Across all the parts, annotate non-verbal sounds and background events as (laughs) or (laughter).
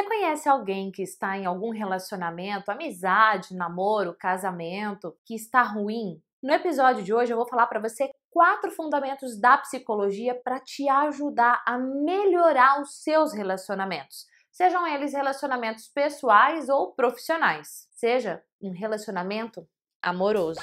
Você conhece alguém que está em algum relacionamento, amizade, namoro, casamento, que está ruim? No episódio de hoje eu vou falar para você quatro fundamentos da psicologia para te ajudar a melhorar os seus relacionamentos, sejam eles relacionamentos pessoais ou profissionais, seja um relacionamento amoroso.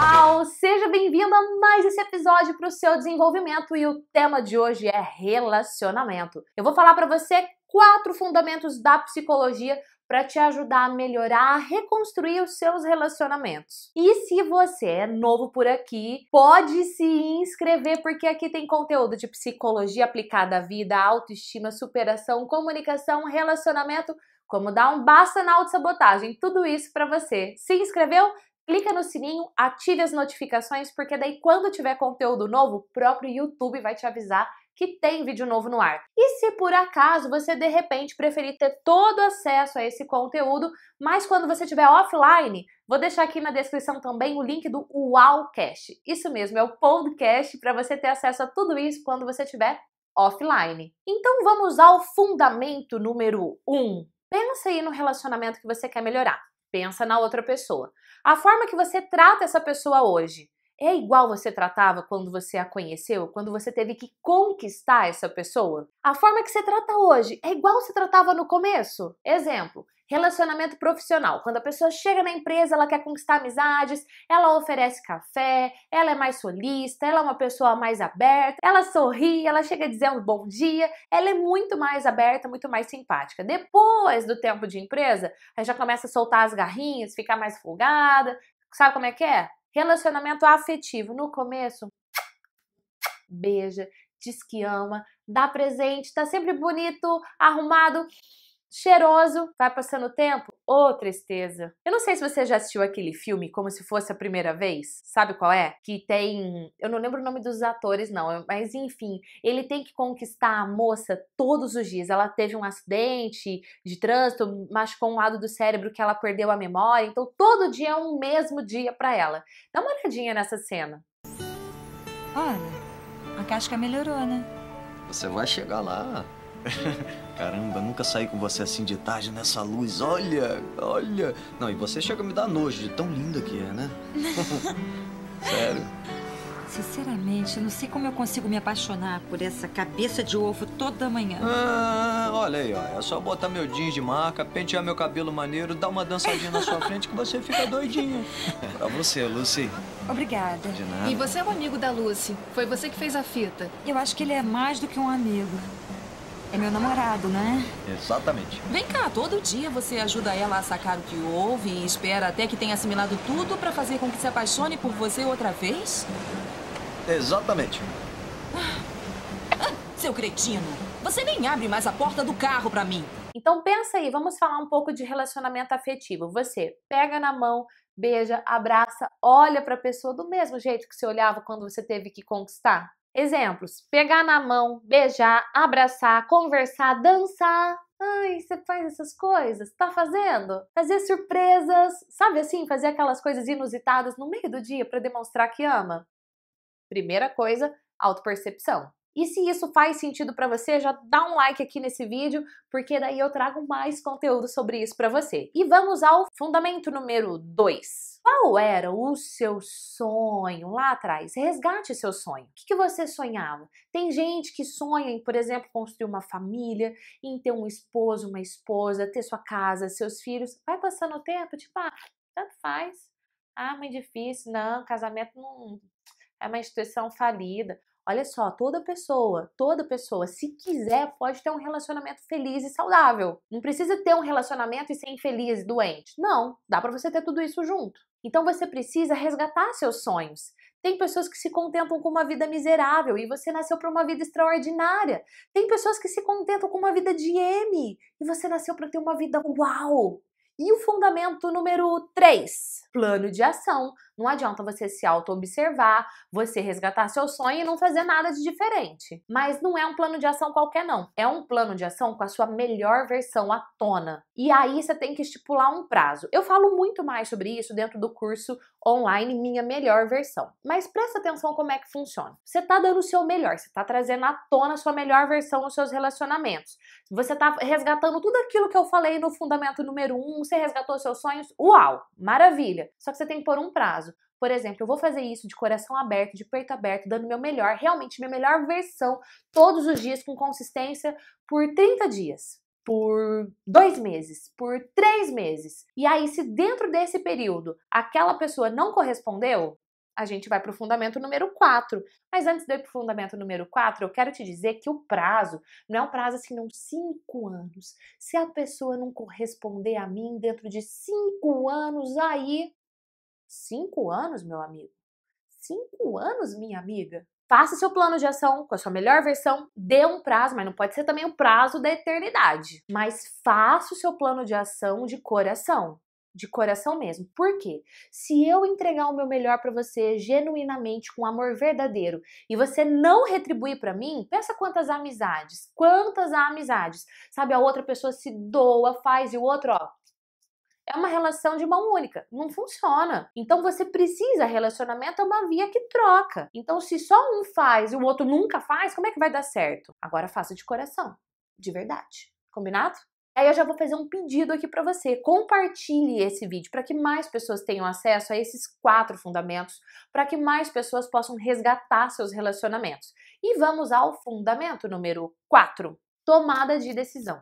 Olá, Seja bem-vindo a mais esse episódio para o seu desenvolvimento e o tema de hoje é relacionamento. Eu vou falar para você quatro fundamentos da psicologia para te ajudar a melhorar, a reconstruir os seus relacionamentos. E se você é novo por aqui, pode se inscrever porque aqui tem conteúdo de psicologia aplicada à vida, autoestima, superação, comunicação, relacionamento, como dar um basta na auto-sabotagem, tudo isso para você. Se inscreveu? clica no sininho, ative as notificações, porque daí quando tiver conteúdo novo, o próprio YouTube vai te avisar que tem vídeo novo no ar. E se por acaso você de repente preferir ter todo acesso a esse conteúdo, mas quando você estiver offline, vou deixar aqui na descrição também o link do Uaucast. Isso mesmo, é o podcast para você ter acesso a tudo isso quando você estiver offline. Então vamos ao fundamento número 1. Um. Pensa aí no relacionamento que você quer melhorar. Pensa na outra pessoa. A forma que você trata essa pessoa hoje é igual você tratava quando você a conheceu, quando você teve que conquistar essa pessoa? A forma que você trata hoje é igual você tratava no começo? Exemplo, Relacionamento profissional. Quando a pessoa chega na empresa, ela quer conquistar amizades, ela oferece café, ela é mais solista, ela é uma pessoa mais aberta, ela sorri, ela chega dizendo bom dia, ela é muito mais aberta, muito mais simpática. Depois do tempo de empresa, ela já começa a soltar as garrinhas, ficar mais folgada. Sabe como é que é? Relacionamento afetivo. No começo, beija, diz que ama, dá presente, tá sempre bonito, arrumado. Cheiroso, vai passando o tempo, ô oh, tristeza. Eu não sei se você já assistiu aquele filme como se fosse a primeira vez, sabe qual é? Que tem. Eu não lembro o nome dos atores, não, mas enfim, ele tem que conquistar a moça todos os dias. Ela teve um acidente de trânsito, machucou um lado do cérebro que ela perdeu a memória, então todo dia é um mesmo dia para ela. Dá uma olhadinha nessa cena. Olha, a casca melhorou, né? Você vai chegar lá. (laughs) Caramba, nunca saí com você assim de tarde nessa luz. Olha, olha. Não, e você chega a me dar nojo de tão linda que é, né? (laughs) Sério. Sinceramente, eu não sei como eu consigo me apaixonar por essa cabeça de ovo toda manhã. Ah, olha aí, ó. É só botar meu jeans de marca, pentear meu cabelo maneiro, dar uma dançadinha na sua frente que você fica doidinha. (laughs) pra você, Lucy. Obrigada. De nada. E você é o um amigo da Lucy. Foi você que fez a fita. Eu acho que ele é mais do que um amigo. É meu namorado, né? Exatamente. Vem cá, todo dia você ajuda ela a sacar o que houve e espera até que tenha assimilado tudo para fazer com que se apaixone por você outra vez? Exatamente. Ah, ah seu cretino, você nem abre mais a porta do carro para mim. Então pensa aí, vamos falar um pouco de relacionamento afetivo. Você pega na mão, beija, abraça, olha para a pessoa do mesmo jeito que você olhava quando você teve que conquistar. Exemplos: pegar na mão, beijar, abraçar, conversar, dançar. Ai, você faz essas coisas? Tá fazendo? Fazer surpresas, sabe assim, fazer aquelas coisas inusitadas no meio do dia para demonstrar que ama. Primeira coisa, autopercepção. E se isso faz sentido para você, já dá um like aqui nesse vídeo, porque daí eu trago mais conteúdo sobre isso para você. E vamos ao fundamento número 2. Qual era o seu sonho lá atrás? Resgate seu sonho. O que, que você sonhava? Tem gente que sonha em, por exemplo, construir uma família, em ter um esposo, uma esposa, ter sua casa, seus filhos. Vai passando o tempo, tipo, ah, tanto faz. Ah, muito difícil. Não, casamento não é uma instituição falida. Olha só, toda pessoa, toda pessoa, se quiser, pode ter um relacionamento feliz e saudável. Não precisa ter um relacionamento e ser infeliz e doente. Não, dá para você ter tudo isso junto. Então você precisa resgatar seus sonhos. Tem pessoas que se contentam com uma vida miserável e você nasceu para uma vida extraordinária. Tem pessoas que se contentam com uma vida de M e você nasceu para ter uma vida uau. E o fundamento número 3, plano de ação. Não adianta você se auto-observar, você resgatar seu sonho e não fazer nada de diferente. Mas não é um plano de ação qualquer, não. É um plano de ação com a sua melhor versão à tona. E aí você tem que estipular um prazo. Eu falo muito mais sobre isso dentro do curso online Minha Melhor Versão. Mas presta atenção como é que funciona. Você tá dando o seu melhor, você tá trazendo à tona a sua melhor versão nos seus relacionamentos. Você tá resgatando tudo aquilo que eu falei no fundamento número 1, um, você resgatou seus sonhos. Uau, maravilha! Só que você tem que pôr um prazo. Por exemplo, eu vou fazer isso de coração aberto, de peito aberto, dando meu melhor, realmente minha melhor versão, todos os dias, com consistência, por 30 dias por dois meses, por três meses. E aí, se dentro desse período aquela pessoa não correspondeu, a gente vai para o fundamento número 4. Mas antes de ir para o fundamento número 4, eu quero te dizer que o prazo não é um prazo assim, não, cinco anos. Se a pessoa não corresponder a mim dentro de cinco anos, aí Cinco anos, meu amigo? Cinco anos, minha amiga? Faça seu plano de ação com a sua melhor versão, dê um prazo, mas não pode ser também o um prazo da eternidade. Mas faça o seu plano de ação de coração de coração mesmo. Por quê? Se eu entregar o meu melhor para você genuinamente, com amor verdadeiro, e você não retribuir para mim, pensa quantas amizades, quantas amizades. Sabe, a outra pessoa se doa, faz e o outro, ó, é uma relação de mão única. Não funciona. Então você precisa, relacionamento é uma via que troca. Então, se só um faz e o outro nunca faz, como é que vai dar certo? Agora faça de coração, de verdade. Combinado? Aí eu já vou fazer um pedido aqui para você. Compartilhe esse vídeo para que mais pessoas tenham acesso a esses quatro fundamentos, para que mais pessoas possam resgatar seus relacionamentos. E vamos ao fundamento número 4, tomada de decisão.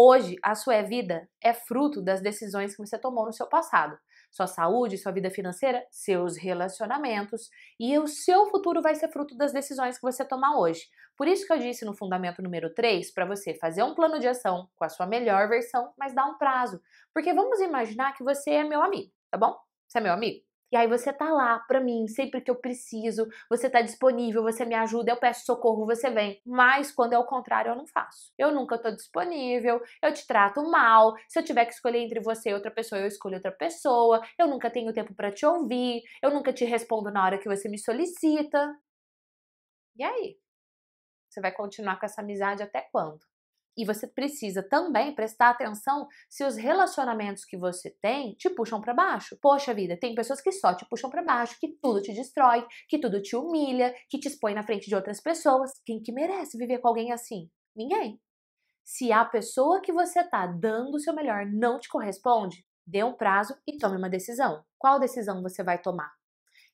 Hoje, a sua vida é fruto das decisões que você tomou no seu passado. Sua saúde, sua vida financeira, seus relacionamentos e o seu futuro vai ser fruto das decisões que você tomar hoje. Por isso que eu disse no fundamento número 3 para você fazer um plano de ação com a sua melhor versão, mas dar um prazo. Porque vamos imaginar que você é meu amigo, tá bom? Você é meu amigo? E aí você tá lá para mim, sempre que eu preciso, você tá disponível, você me ajuda, eu peço socorro, você vem. Mas quando é o contrário, eu não faço. Eu nunca tô disponível, eu te trato mal. Se eu tiver que escolher entre você e outra pessoa, eu escolho outra pessoa. Eu nunca tenho tempo para te ouvir, eu nunca te respondo na hora que você me solicita. E aí? Você vai continuar com essa amizade até quando? E você precisa também prestar atenção se os relacionamentos que você tem te puxam para baixo. Poxa vida, tem pessoas que só te puxam para baixo, que tudo te destrói, que tudo te humilha, que te expõe na frente de outras pessoas. Quem que merece viver com alguém assim? Ninguém. Se a pessoa que você tá dando o seu melhor não te corresponde, dê um prazo e tome uma decisão. Qual decisão você vai tomar?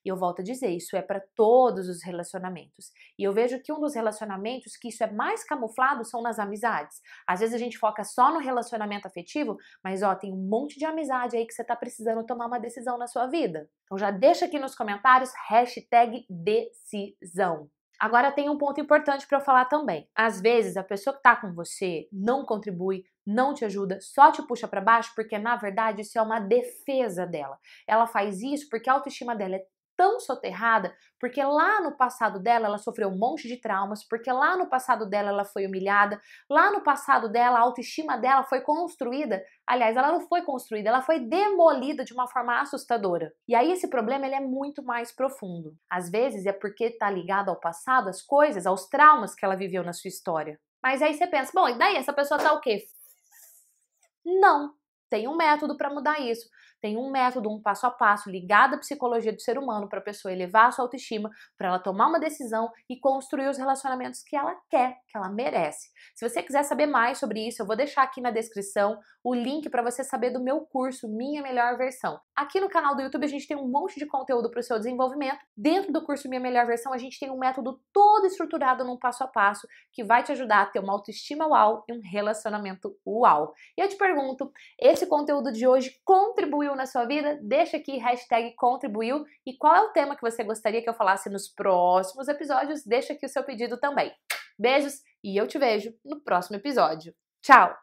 E eu volto a dizer, isso é para todos os relacionamentos. E eu vejo que um dos relacionamentos que isso é mais camuflado são nas amizades. Às vezes a gente foca só no relacionamento afetivo, mas ó, tem um monte de amizade aí que você está precisando tomar uma decisão na sua vida. Então já deixa aqui nos comentários hashtag decisão. Agora tem um ponto importante para eu falar também. Às vezes a pessoa que está com você não contribui, não te ajuda, só te puxa para baixo, porque na verdade isso é uma defesa dela. Ela faz isso porque a autoestima dela é tão soterrada porque lá no passado dela ela sofreu um monte de traumas, porque lá no passado dela ela foi humilhada, lá no passado dela a autoestima dela foi construída, aliás, ela não foi construída, ela foi demolida de uma forma assustadora. E aí esse problema ele é muito mais profundo. Às vezes é porque está ligado ao passado, às coisas, aos traumas que ela viveu na sua história. Mas aí você pensa, bom, e daí essa pessoa tá o quê? Não, tem um método para mudar isso, tem um método, um passo a passo ligado à psicologia do ser humano para a pessoa elevar a sua autoestima, para ela tomar uma decisão e construir os relacionamentos que ela quer, que ela merece. Se você quiser saber mais sobre isso, eu vou deixar aqui na descrição o link para você saber do meu curso Minha Melhor Versão. Aqui no canal do YouTube a gente tem um monte de conteúdo para o seu desenvolvimento. Dentro do curso Minha Melhor Versão a gente tem um método todo estruturado num passo a passo que vai te ajudar a ter uma autoestima uau e um relacionamento uau. E eu te pergunto, esse esse conteúdo de hoje contribuiu na sua vida, deixa aqui hashtag contribuiu e qual é o tema que você gostaria que eu falasse nos próximos episódios, deixa aqui o seu pedido também. Beijos e eu te vejo no próximo episódio. Tchau!